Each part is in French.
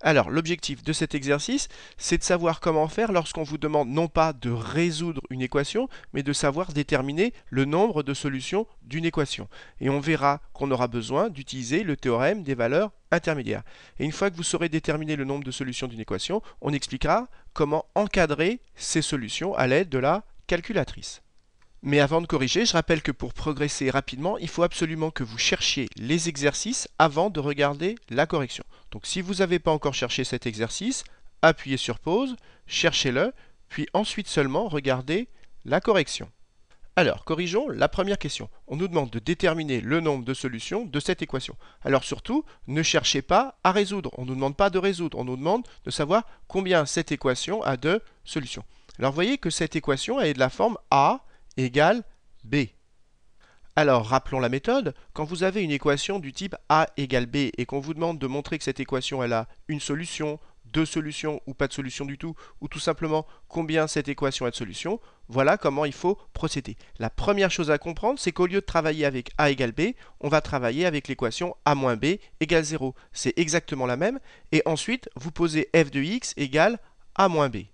Alors, l'objectif de cet exercice, c'est de savoir comment faire lorsqu'on vous demande non pas de résoudre une équation, mais de savoir déterminer le nombre de solutions d'une équation. Et on verra qu'on aura besoin d'utiliser le théorème des valeurs intermédiaires. Et une fois que vous saurez déterminer le nombre de solutions d'une équation, on expliquera comment encadrer ces solutions à l'aide de la calculatrice. Mais avant de corriger, je rappelle que pour progresser rapidement, il faut absolument que vous cherchiez les exercices avant de regarder la correction. Donc si vous n'avez pas encore cherché cet exercice, appuyez sur pause, cherchez-le, puis ensuite seulement regardez la correction. Alors, corrigeons la première question. On nous demande de déterminer le nombre de solutions de cette équation. Alors surtout, ne cherchez pas à résoudre. On ne nous demande pas de résoudre, on nous demande de savoir combien cette équation a de solutions. Alors voyez que cette équation est de la forme A égale b. Alors rappelons la méthode, quand vous avez une équation du type a égale b et qu'on vous demande de montrer que cette équation elle a une solution, deux solutions ou pas de solution du tout, ou tout simplement combien cette équation a de solutions, voilà comment il faut procéder. La première chose à comprendre, c'est qu'au lieu de travailler avec a égale b, on va travailler avec l'équation a moins b égale 0. C'est exactement la même, et ensuite vous posez f de x égale a moins b.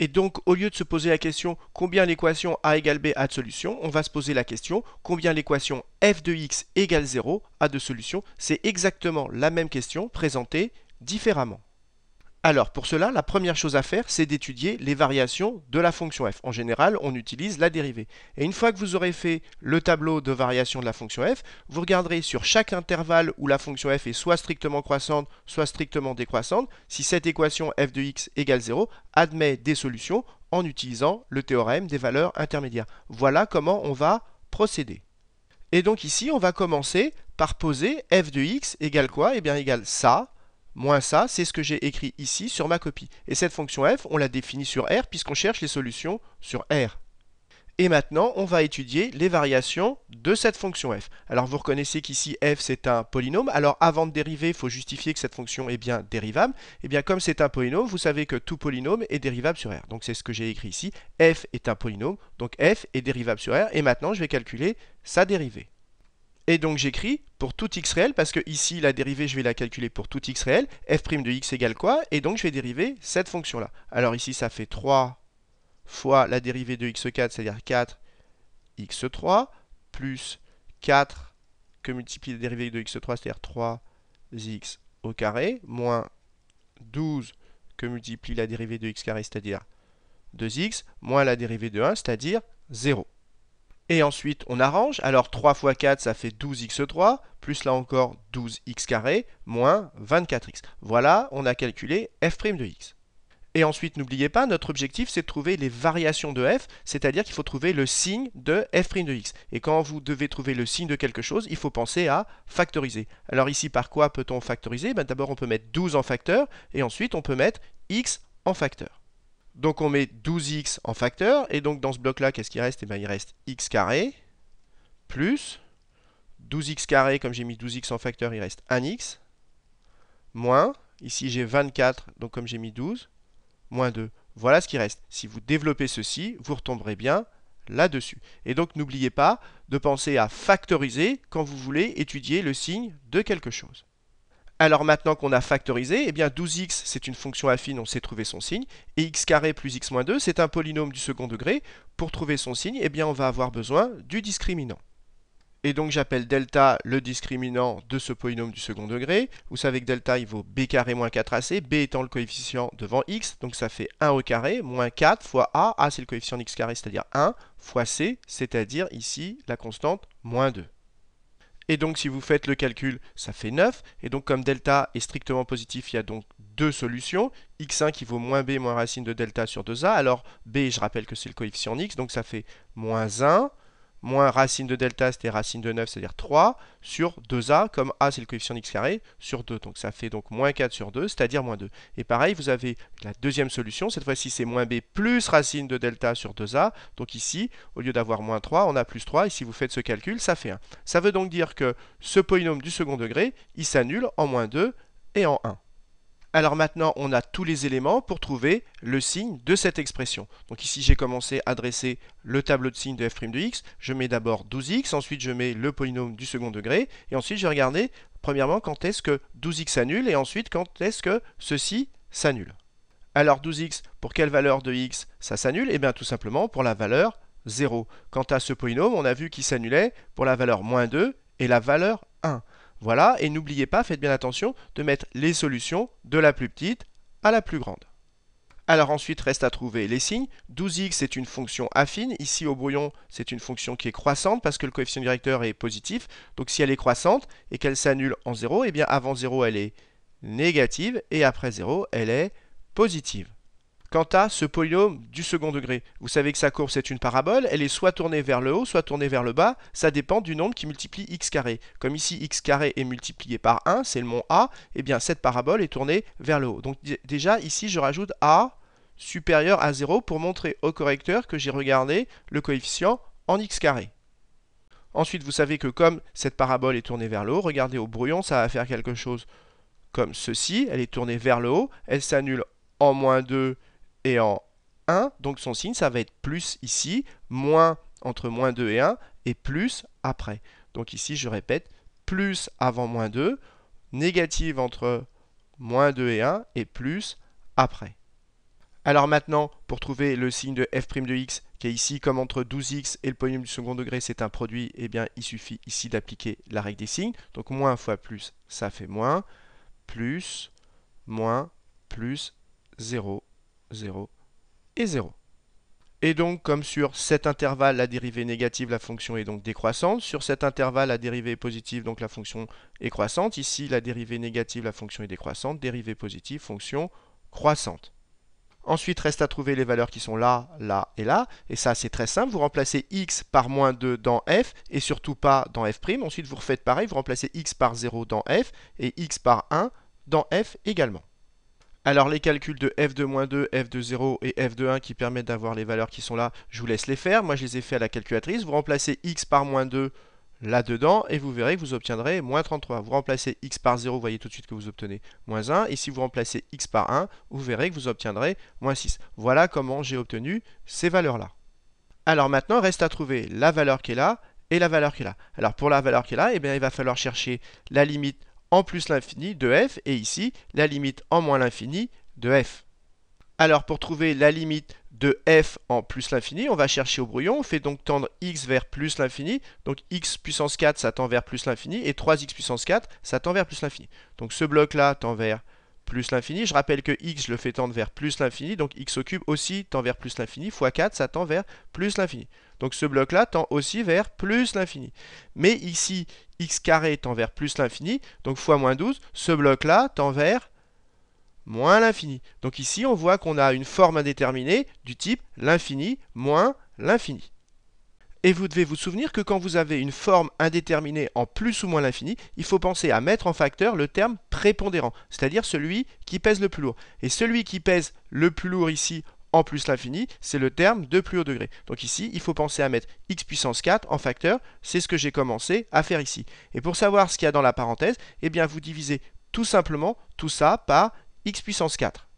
Et donc, au lieu de se poser la question combien l'équation a égale b a de solutions ?», on va se poser la question combien l'équation f de x égale 0 a de solutions ?». C'est exactement la même question présentée différemment. Alors pour cela, la première chose à faire, c'est d'étudier les variations de la fonction f. En général, on utilise la dérivée. Et une fois que vous aurez fait le tableau de variation de la fonction f, vous regarderez sur chaque intervalle où la fonction f est soit strictement croissante, soit strictement décroissante, si cette équation f de x égale 0 admet des solutions en utilisant le théorème des valeurs intermédiaires. Voilà comment on va procéder. Et donc ici, on va commencer par poser f de x égale quoi Eh bien égale ça, moins ça, c'est ce que j'ai écrit ici sur ma copie. Et cette fonction f, on la définit sur R puisqu'on cherche les solutions sur R. Et maintenant, on va étudier les variations de cette fonction f. Alors vous reconnaissez qu'ici f c'est un polynôme. Alors avant de dériver, il faut justifier que cette fonction est bien dérivable. Et eh bien comme c'est un polynôme, vous savez que tout polynôme est dérivable sur R. Donc c'est ce que j'ai écrit ici. f est un polynôme, donc f est dérivable sur R. Et maintenant, je vais calculer sa dérivée. Et donc j'écris pour tout x réel, parce que ici la dérivée je vais la calculer pour tout x réel, f' de x égale quoi Et donc je vais dériver cette fonction là. Alors ici ça fait 3 fois la dérivée de x4, c'est-à-dire 4 x3, plus 4 que multiplie la dérivée de x3, c'est-à-dire 3x au carré, moins 12 que multiplie la dérivée de x carré, c'est-à-dire 2x, moins la dérivée de 1, c'est-à-dire 0. Et ensuite, on arrange. Alors 3 fois 4, ça fait 12x3, plus là encore 12x carré, moins 24x. Voilà, on a calculé f' de x. Et ensuite, n'oubliez pas, notre objectif, c'est de trouver les variations de f, c'est-à-dire qu'il faut trouver le signe de f' de x. Et quand vous devez trouver le signe de quelque chose, il faut penser à factoriser. Alors ici, par quoi peut-on factoriser ben, D'abord, on peut mettre 12 en facteur, et ensuite, on peut mettre x en facteur. Donc on met 12x en facteur, et donc dans ce bloc-là, qu'est-ce qui reste Et eh bien il reste x carré plus 12x carré, comme j'ai mis 12x en facteur, il reste 1x, moins, ici j'ai 24, donc comme j'ai mis 12, moins 2. Voilà ce qui reste. Si vous développez ceci, vous retomberez bien là-dessus. Et donc n'oubliez pas de penser à factoriser quand vous voulez étudier le signe de quelque chose. Alors maintenant qu'on a factorisé, eh bien 12x c'est une fonction affine, on sait trouver son signe, et x carré plus x moins 2 c'est un polynôme du second degré. Pour trouver son signe, eh bien on va avoir besoin du discriminant. Et donc j'appelle delta le discriminant de ce polynôme du second degré. Vous savez que delta il vaut b carré moins 4ac, b étant le coefficient devant x, donc ça fait 1 au e carré, moins 4 fois a, a c'est le coefficient x carré, c'est-à-dire 1, fois c, c'est-à-dire ici la constante moins 2. Et donc si vous faites le calcul, ça fait 9. Et donc comme delta est strictement positif, il y a donc deux solutions. x1 qui vaut moins b moins racine de delta sur 2a. Alors b, je rappelle que c'est le coefficient x, donc ça fait moins 1 moins racine de delta, c'était racine de 9, c'est-à-dire 3, sur 2a, comme a c'est le coefficient x carré, sur 2. Donc ça fait donc moins 4 sur 2, c'est-à-dire moins 2. Et pareil, vous avez la deuxième solution, cette fois-ci c'est moins b plus racine de delta sur 2a. Donc ici, au lieu d'avoir moins 3, on a plus 3, et si vous faites ce calcul, ça fait 1. Ça veut donc dire que ce polynôme du second degré, il s'annule en moins 2 et en 1. Alors maintenant, on a tous les éléments pour trouver le signe de cette expression. Donc ici, j'ai commencé à dresser le tableau de signes de f' de x. Je mets d'abord 12x, ensuite je mets le polynôme du second degré, et ensuite je vais regarder premièrement, quand est-ce que 12x s'annule, et ensuite quand est-ce que ceci s'annule. Alors 12x, pour quelle valeur de x ça s'annule Et eh bien tout simplement pour la valeur 0. Quant à ce polynôme, on a vu qu'il s'annulait pour la valeur moins 2 et la valeur 1. Voilà, et n'oubliez pas, faites bien attention, de mettre les solutions de la plus petite à la plus grande. Alors ensuite, reste à trouver les signes. 12x est une fonction affine. Ici, au brouillon, c'est une fonction qui est croissante parce que le coefficient directeur est positif. Donc si elle est croissante et qu'elle s'annule en 0, eh bien avant 0, elle est négative et après 0, elle est positive. Quant à ce polynôme du second degré, vous savez que sa courbe c'est une parabole, elle est soit tournée vers le haut, soit tournée vers le bas, ça dépend du nombre qui multiplie x carré. Comme ici x carré est multiplié par 1, c'est le mont A, et eh bien cette parabole est tournée vers le haut. Donc déjà ici je rajoute A supérieur à 0 pour montrer au correcteur que j'ai regardé le coefficient en x carré. Ensuite, vous savez que comme cette parabole est tournée vers le haut, regardez au brouillon, ça va faire quelque chose comme ceci. Elle est tournée vers le haut, elle s'annule en moins 2 et en 1, donc son signe, ça va être plus ici, moins entre moins 2 et 1, et plus après. Donc ici, je répète, plus avant moins 2, négative entre moins 2 et 1, et plus après. Alors maintenant, pour trouver le signe de f' de x, qui est ici comme entre 12x et le polynôme du second degré, c'est un produit, et eh bien il suffit ici d'appliquer la règle des signes. Donc moins fois plus, ça fait moins, plus, moins, plus, 0, 0 et 0. Et donc, comme sur cet intervalle, la dérivée est négative, la fonction est donc décroissante. Sur cet intervalle, la dérivée est positive, donc la fonction est croissante. Ici, la dérivée est négative, la fonction est décroissante. Dérivée positive, fonction croissante. Ensuite, reste à trouver les valeurs qui sont là, là et là. Et ça, c'est très simple. Vous remplacez x par moins 2 dans f et surtout pas dans f'. Ensuite, vous refaites pareil. Vous remplacez x par 0 dans f et x par 1 dans f également. Alors les calculs de f de moins 2, f de 0 et f de 1 qui permettent d'avoir les valeurs qui sont là, je vous laisse les faire. Moi je les ai fait à la calculatrice. Vous remplacez x par moins 2 là-dedans et vous verrez que vous obtiendrez moins 33. Vous remplacez x par 0, vous voyez tout de suite que vous obtenez moins 1. Et si vous remplacez x par 1, vous verrez que vous obtiendrez moins 6. Voilà comment j'ai obtenu ces valeurs-là. Alors maintenant, reste à trouver la valeur qui est là et la valeur qui est là. Alors pour la valeur qui est là, eh bien, il va falloir chercher la limite en plus l'infini de f et ici la limite en moins l'infini de f. Alors pour trouver la limite de f en plus l'infini, on va chercher au brouillon, on fait donc tendre x vers plus l'infini, donc x puissance 4 ça tend vers plus l'infini, et 3x puissance 4 ça tend vers plus l'infini. Donc ce bloc là tend vers plus l'infini, je rappelle que x je le fais tendre vers plus l'infini, donc x au cube aussi tend vers plus l'infini, fois 4 ça tend vers plus l'infini. Donc ce bloc-là tend aussi vers plus l'infini. Mais ici, x carré tend vers plus l'infini, donc fois moins 12, ce bloc-là tend vers moins l'infini. Donc ici, on voit qu'on a une forme indéterminée du type l'infini moins l'infini. Et vous devez vous souvenir que quand vous avez une forme indéterminée en plus ou moins l'infini, il faut penser à mettre en facteur le terme prépondérant, c'est-à-dire celui qui pèse le plus lourd. Et celui qui pèse le plus lourd ici en plus l'infini, c'est le terme de plus haut degré. Donc ici, il faut penser à mettre x puissance 4 en facteur, c'est ce que j'ai commencé à faire ici. Et pour savoir ce qu'il y a dans la parenthèse, eh bien vous divisez tout simplement tout ça par x puissance 4.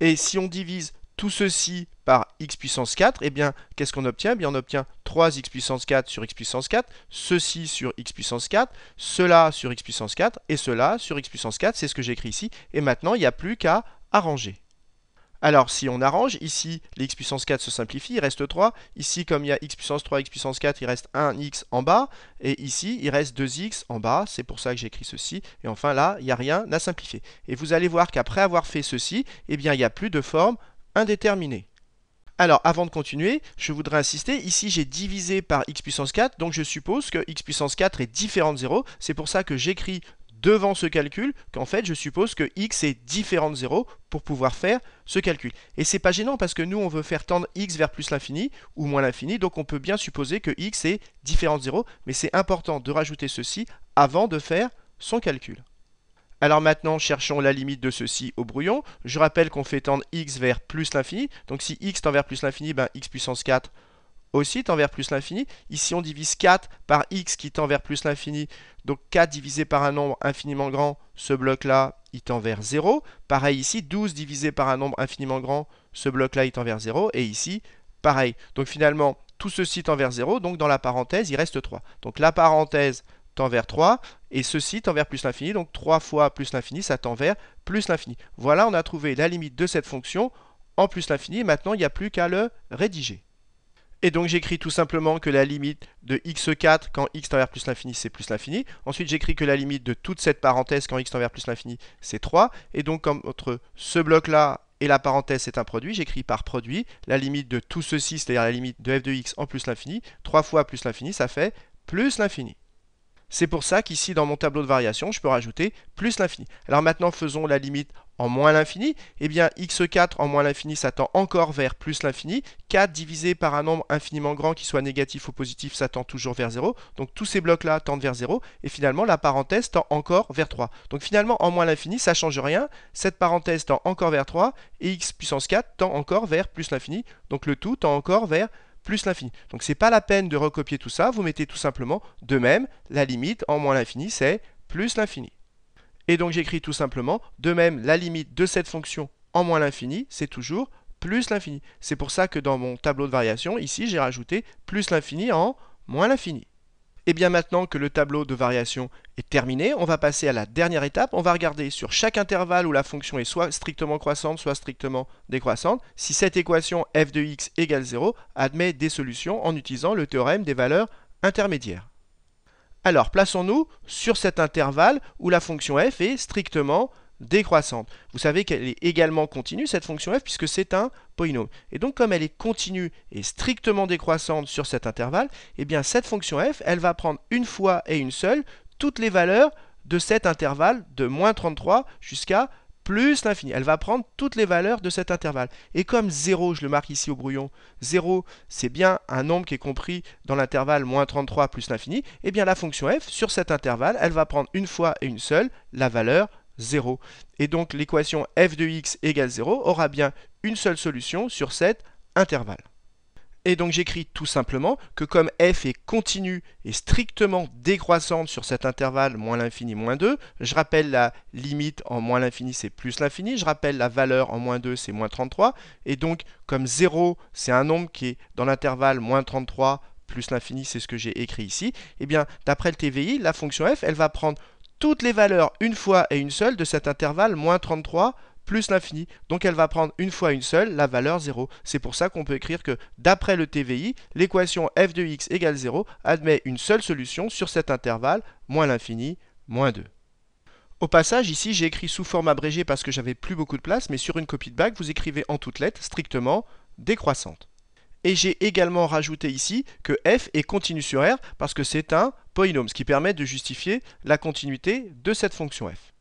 Et si on divise tout ceci par x puissance 4, eh bien, qu'est-ce qu'on obtient eh bien, On obtient 3x puissance 4 sur x puissance 4, ceci sur x puissance 4, cela sur x puissance 4, et cela sur x puissance 4, c'est ce que j'écris ici. Et maintenant, il n'y a plus qu'à arranger. Alors, si on arrange, ici, les x puissance 4 se simplifient, il reste 3. Ici, comme il y a x puissance 3, x puissance 4, il reste 1x en bas. Et ici, il reste 2x en bas. C'est pour ça que j'écris ceci. Et enfin, là, il n'y a rien à simplifier. Et vous allez voir qu'après avoir fait ceci, eh bien, il n'y a plus de forme indéterminée. Alors, avant de continuer, je voudrais insister, ici j'ai divisé par x puissance 4, donc je suppose que x puissance 4 est différent de 0, c'est pour ça que j'écris devant ce calcul qu'en fait je suppose que x est différent de 0 pour pouvoir faire ce calcul. Et c'est pas gênant parce que nous on veut faire tendre x vers plus l'infini ou moins l'infini, donc on peut bien supposer que x est différent de 0, mais c'est important de rajouter ceci avant de faire son calcul. Alors maintenant, cherchons la limite de ceci au brouillon. Je rappelle qu'on fait tendre x vers plus l'infini. Donc si x tend vers plus l'infini, ben, x puissance 4 aussi tend vers plus l'infini. Ici, on divise 4 par x qui tend vers plus l'infini. Donc 4 divisé par un nombre infiniment grand, ce bloc-là, il tend vers 0. Pareil ici, 12 divisé par un nombre infiniment grand, ce bloc-là, il tend vers 0. Et ici, pareil. Donc finalement, tout ceci tend vers 0. Donc dans la parenthèse, il reste 3. Donc la parenthèse tend vers 3. Et ceci tend vers plus l'infini. Donc 3 fois plus l'infini, ça tend vers plus l'infini. Voilà, on a trouvé la limite de cette fonction en plus l'infini. Maintenant, il n'y a plus qu'à le rédiger. Et donc j'écris tout simplement que la limite de x4 quand x tend vers plus l'infini, c'est plus l'infini. Ensuite j'écris que la limite de toute cette parenthèse quand x tend vers plus l'infini, c'est 3. Et donc comme entre ce bloc-là et la parenthèse c'est un produit, j'écris par produit la limite de tout ceci, c'est-à-dire la limite de f de x en plus l'infini. 3 fois plus l'infini, ça fait plus l'infini. C'est pour ça qu'ici dans mon tableau de variation, je peux rajouter plus l'infini. Alors maintenant faisons la limite en moins l'infini, eh bien x4 en moins l'infini ça tend encore vers plus l'infini, 4 divisé par un nombre infiniment grand qui soit négatif ou positif ça tend toujours vers 0, donc tous ces blocs là tendent vers 0, et finalement la parenthèse tend encore vers 3. Donc finalement en moins l'infini ça change rien, cette parenthèse tend encore vers 3, et x puissance 4 tend encore vers plus l'infini, donc le tout tend encore vers plus l'infini. Donc ce n'est pas la peine de recopier tout ça, vous mettez tout simplement de même, la limite en moins l'infini c'est plus l'infini. Et donc j'écris tout simplement, de même, la limite de cette fonction en moins l'infini, c'est toujours plus l'infini. C'est pour ça que dans mon tableau de variation, ici, j'ai rajouté plus l'infini en moins l'infini. Et bien maintenant que le tableau de variation est terminé, on va passer à la dernière étape. On va regarder sur chaque intervalle où la fonction est soit strictement croissante, soit strictement décroissante, si cette équation f de x égale 0 admet des solutions en utilisant le théorème des valeurs intermédiaires. Alors plaçons-nous sur cet intervalle où la fonction f est strictement décroissante. Vous savez qu'elle est également continue, cette fonction f, puisque c'est un polynôme. Et donc comme elle est continue et strictement décroissante sur cet intervalle, eh bien cette fonction f, elle va prendre une fois et une seule toutes les valeurs de cet intervalle de moins 33 jusqu'à plus l'infini. Elle va prendre toutes les valeurs de cet intervalle. Et comme 0, je le marque ici au brouillon, 0, c'est bien un nombre qui est compris dans l'intervalle moins 33 plus l'infini, et eh bien la fonction f, sur cet intervalle, elle va prendre une fois et une seule la valeur 0. Et donc l'équation f de x égale 0 aura bien une seule solution sur cet intervalle. Et donc j'écris tout simplement que comme f est continue et strictement décroissante sur cet intervalle moins l'infini moins 2, je rappelle la limite en moins l'infini c'est plus l'infini, je rappelle la valeur en moins 2 c'est moins 33, et donc comme 0 c'est un nombre qui est dans l'intervalle moins 33 plus l'infini, c'est ce que j'ai écrit ici, et eh bien d'après le TVI, la fonction f, elle va prendre toutes les valeurs une fois et une seule de cet intervalle moins 33 plus l'infini. Donc elle va prendre une fois une seule la valeur 0. C'est pour ça qu'on peut écrire que d'après le TVI, l'équation f de x égale 0 admet une seule solution sur cet intervalle, moins l'infini, moins 2. Au passage, ici, j'ai écrit sous forme abrégée parce que j'avais plus beaucoup de place, mais sur une copie de bac, vous écrivez en toutes lettres, strictement, décroissante. Et j'ai également rajouté ici que f est continu sur R parce que c'est un polynôme, ce qui permet de justifier la continuité de cette fonction f.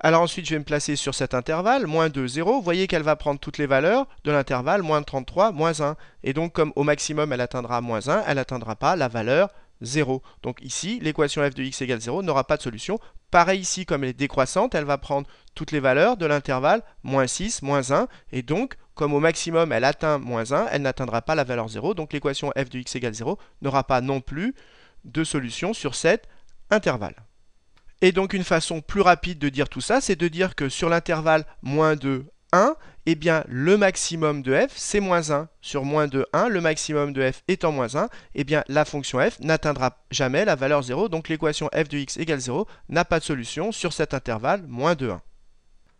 Alors ensuite, je vais me placer sur cet intervalle, moins 2, 0. Vous voyez qu'elle va prendre toutes les valeurs de l'intervalle, moins 33, moins 1. Et donc, comme au maximum, elle atteindra moins 1, elle n'atteindra pas la valeur 0. Donc ici, l'équation f de x égale 0 n'aura pas de solution. Pareil ici, comme elle est décroissante, elle va prendre toutes les valeurs de l'intervalle, moins 6, moins 1. Et donc, comme au maximum, elle atteint moins 1, elle n'atteindra pas la valeur 0. Donc l'équation f de x égale 0 n'aura pas non plus de solution sur cet intervalle. Et donc une façon plus rapide de dire tout ça, c'est de dire que sur l'intervalle moins 2, 1, eh bien le maximum de f, c'est moins 1. Sur moins 2, 1, le maximum de f étant moins 1, eh bien la fonction f n'atteindra jamais la valeur 0, donc l'équation f de x égale 0 n'a pas de solution sur cet intervalle moins 2, 1.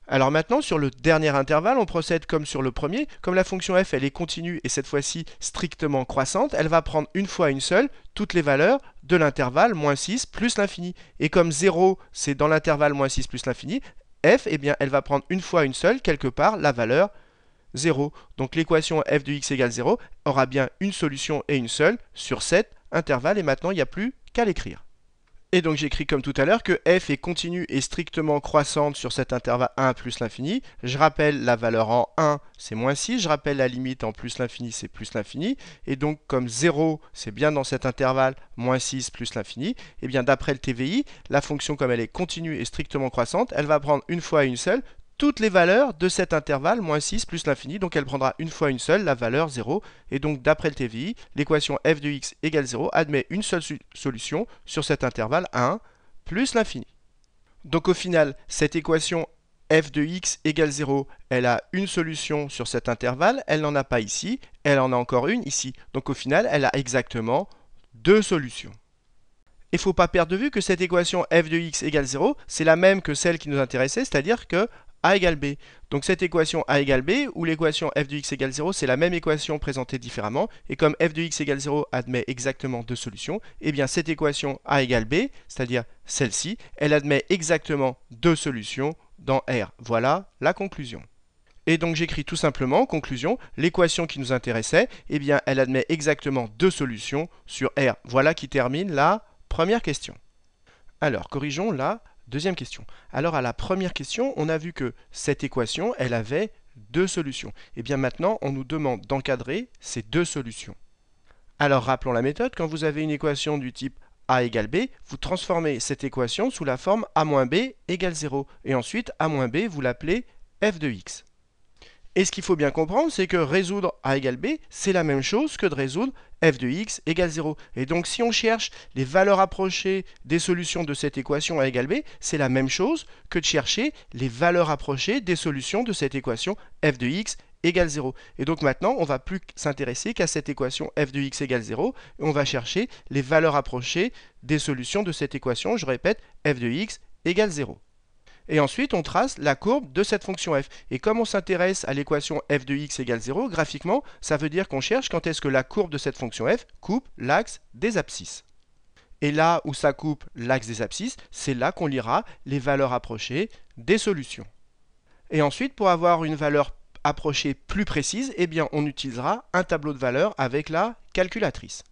Alors maintenant, sur le dernier intervalle, on procède comme sur le premier. Comme la fonction f, elle est continue et cette fois-ci strictement croissante, elle va prendre une fois une seule toutes les valeurs de l'intervalle moins 6 plus l'infini. Et comme 0, c'est dans l'intervalle moins 6 plus l'infini, f, eh bien, elle va prendre une fois une seule, quelque part, la valeur 0. Donc l'équation f de x égale 0 aura bien une solution et une seule sur cet intervalle. Et maintenant, il n'y a plus qu'à l'écrire. Et donc j'écris comme tout à l'heure que f est continue et strictement croissante sur cet intervalle 1 plus l'infini. Je rappelle la valeur en 1, c'est moins 6. Je rappelle la limite en plus l'infini, c'est plus l'infini. Et donc comme 0, c'est bien dans cet intervalle moins 6 plus l'infini, et bien d'après le TVI, la fonction comme elle est continue et strictement croissante, elle va prendre une fois et une seule toutes les valeurs de cet intervalle, moins 6 plus l'infini, donc elle prendra une fois une seule la valeur 0, et donc d'après le TVI, l'équation f de x égale 0 admet une seule solution sur cet intervalle 1 plus l'infini. Donc au final, cette équation f de x égale 0, elle a une solution sur cet intervalle, elle n'en a pas ici, elle en a encore une ici. Donc au final, elle a exactement deux solutions. Il ne faut pas perdre de vue que cette équation f de x égale 0, c'est la même que celle qui nous intéressait, c'est-à-dire que a égale b. Donc cette équation a égale b, ou l'équation f de x égale 0, c'est la même équation présentée différemment, et comme f de x égale 0 admet exactement deux solutions, eh bien cette équation a égale b, c'est-à-dire celle-ci, elle admet exactement deux solutions dans R. Voilà la conclusion. Et donc j'écris tout simplement, conclusion, l'équation qui nous intéressait, et eh bien elle admet exactement deux solutions sur R. Voilà qui termine la première question. Alors corrigeons la Deuxième question. Alors à la première question, on a vu que cette équation, elle avait deux solutions. Et eh bien maintenant, on nous demande d'encadrer ces deux solutions. Alors rappelons la méthode, quand vous avez une équation du type a égale b, vous transformez cette équation sous la forme a moins b égale 0. Et ensuite, a moins b, vous l'appelez f de x. Et ce qu'il faut bien comprendre, c'est que résoudre A égale B, c'est la même chose que de résoudre f de x égale 0. Et donc si on cherche les valeurs approchées des solutions de cette équation A égale B, c'est la même chose que de chercher les valeurs approchées des solutions de cette équation f de x égale 0. Et donc maintenant, on va plus s'intéresser qu'à cette équation f de x égale 0, et on va chercher les valeurs approchées des solutions de cette équation, je répète, f de x égale 0. Et ensuite, on trace la courbe de cette fonction f. Et comme on s'intéresse à l'équation f de x égale 0, graphiquement, ça veut dire qu'on cherche quand est-ce que la courbe de cette fonction f coupe l'axe des abscisses. Et là où ça coupe l'axe des abscisses, c'est là qu'on lira les valeurs approchées des solutions. Et ensuite, pour avoir une valeur approchée plus précise, eh bien, on utilisera un tableau de valeurs avec la calculatrice.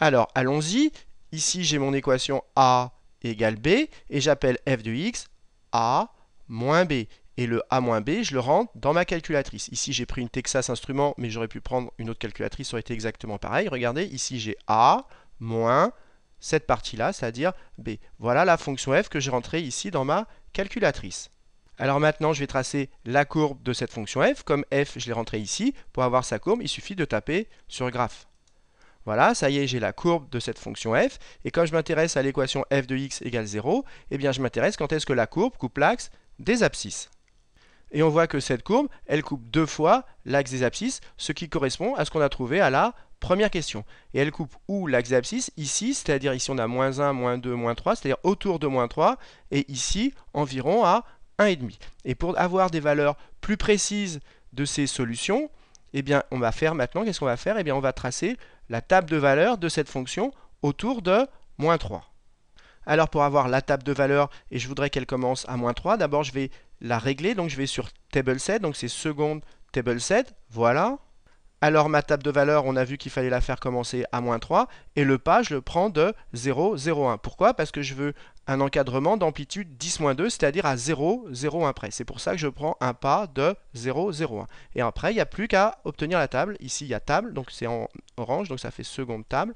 Alors, allons-y. Ici, j'ai mon équation A égale B et j'appelle f de x a moins B. Et le A moins B, je le rentre dans ma calculatrice. Ici, j'ai pris une Texas instrument, mais j'aurais pu prendre une autre calculatrice, ça aurait été exactement pareil. Regardez, ici, j'ai A moins cette partie-là, c'est-à-dire B. Voilà la fonction f que j'ai rentrée ici dans ma calculatrice. Alors maintenant, je vais tracer la courbe de cette fonction f. Comme f, je l'ai rentrée ici. Pour avoir sa courbe, il suffit de taper sur graphe. Voilà, ça y est, j'ai la courbe de cette fonction f, et quand je m'intéresse à l'équation f de x égale 0, eh bien je m'intéresse quand est-ce que la courbe coupe l'axe des abscisses. Et on voit que cette courbe, elle coupe deux fois l'axe des abscisses, ce qui correspond à ce qu'on a trouvé à la première question. Et elle coupe où l'axe des abscisses Ici, c'est-à-dire ici on a moins 1, moins 2, moins 3, c'est-à-dire autour de moins 3, et ici environ à 1,5. Et pour avoir des valeurs plus précises de ces solutions, eh bien on va faire maintenant, qu'est-ce qu'on va faire Eh bien on va tracer la table de valeur de cette fonction autour de moins 3. Alors pour avoir la table de valeur et je voudrais qu'elle commence à moins 3, d'abord je vais la régler, donc je vais sur table set, donc c'est seconde table set, voilà. Alors ma table de valeur, on a vu qu'il fallait la faire commencer à moins 3. Et le pas, je le prends de 0,01. Pourquoi Parce que je veux un encadrement d'amplitude 10-2, c'est-à-dire à 0, 0, près. C'est pour ça que je prends un pas de 0,01. Et après, il n'y a plus qu'à obtenir la table. Ici, il y a table, donc c'est en orange, donc ça fait seconde table.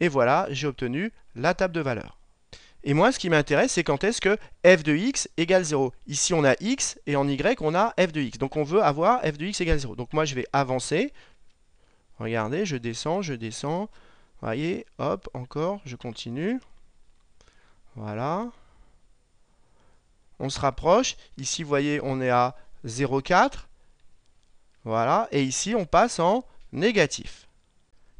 Et voilà, j'ai obtenu la table de valeur. Et moi, ce qui m'intéresse, c'est quand est-ce que f de x égale 0. Ici, on a x, et en y, on a f de x. Donc, on veut avoir f de x égale 0. Donc, moi, je vais avancer. Regardez, je descends, je descends. Voyez, hop, encore, je continue. Voilà. On se rapproche. Ici, vous voyez, on est à 0,4. Voilà. Et ici, on passe en négatif.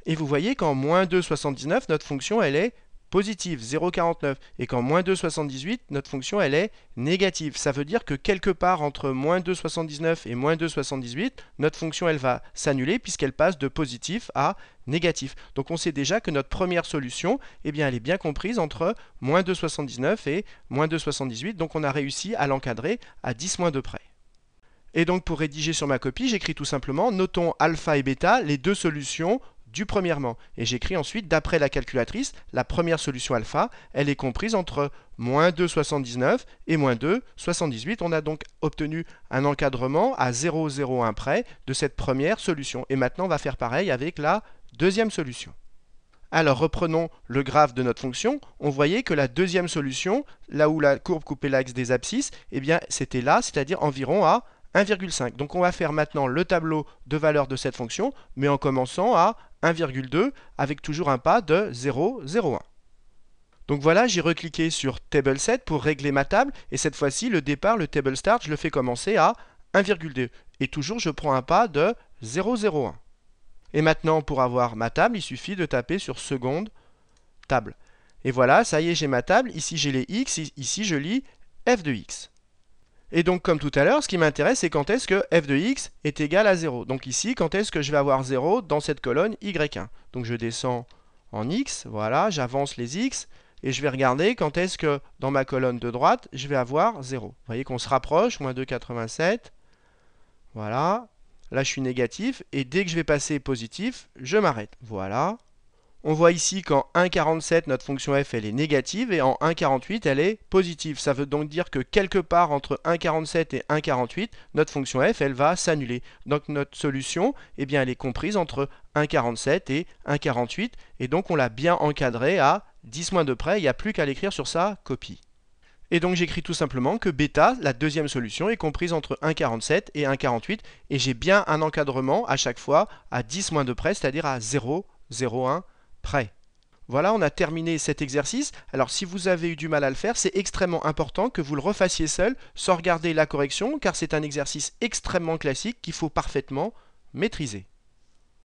Et vous voyez qu'en moins 2,79, notre fonction, elle est positive 0,49 et qu'en moins 2,78, notre fonction elle est négative. Ça veut dire que quelque part entre moins 2,79 et moins 2,78, notre fonction elle va s'annuler puisqu'elle passe de positif à négatif. Donc on sait déjà que notre première solution, eh bien, elle est bien comprise entre moins 2,79 et moins 2,78. Donc on a réussi à l'encadrer à 10 moins de près. Et donc pour rédiger sur ma copie, j'écris tout simplement, notons alpha et bêta, les deux solutions du premièrement, et j'écris ensuite, d'après la calculatrice, la première solution alpha, elle est comprise entre moins 2,79 et moins 2,78. On a donc obtenu un encadrement à 0,01 près de cette première solution. Et maintenant, on va faire pareil avec la deuxième solution. Alors reprenons le graphe de notre fonction, on voyait que la deuxième solution, là où la courbe coupait l'axe des abscisses, eh bien c'était là, c'est-à-dire environ à 1,5. Donc on va faire maintenant le tableau de valeurs de cette fonction, mais en commençant à 1,2 avec toujours un pas de 0,01. Donc voilà, j'ai recliqué sur Table Set pour régler ma table et cette fois-ci, le départ, le Table Start, je le fais commencer à 1,2 et toujours je prends un pas de 0,01. Et maintenant, pour avoir ma table, il suffit de taper sur seconde table. Et voilà, ça y est, j'ai ma table. Ici, j'ai les x, ici, je lis f de x. Et donc, comme tout à l'heure, ce qui m'intéresse, c'est quand est-ce que f de x est égal à 0. Donc ici, quand est-ce que je vais avoir 0 dans cette colonne y1 Donc je descends en x, voilà, j'avance les x, et je vais regarder quand est-ce que dans ma colonne de droite, je vais avoir 0. Vous voyez qu'on se rapproche, moins 2,87, voilà. Là, je suis négatif, et dès que je vais passer positif, je m'arrête. Voilà. On voit ici qu'en 1,47, notre fonction f elle est négative et en 1,48, elle est positive. Ça veut donc dire que quelque part entre 1,47 et 1,48, notre fonction f elle va s'annuler. Donc notre solution, eh bien, elle est comprise entre 1,47 et 1,48 et donc on l'a bien encadrée à 10 moins de près. Il n'y a plus qu'à l'écrire sur sa copie. Et donc j'écris tout simplement que bêta, la deuxième solution, est comprise entre 1,47 et 1,48 et j'ai bien un encadrement à chaque fois à 10 moins de près, c'est-à-dire à 0.01. Prêt. Voilà, on a terminé cet exercice. Alors si vous avez eu du mal à le faire, c'est extrêmement important que vous le refassiez seul, sans regarder la correction, car c'est un exercice extrêmement classique qu'il faut parfaitement maîtriser.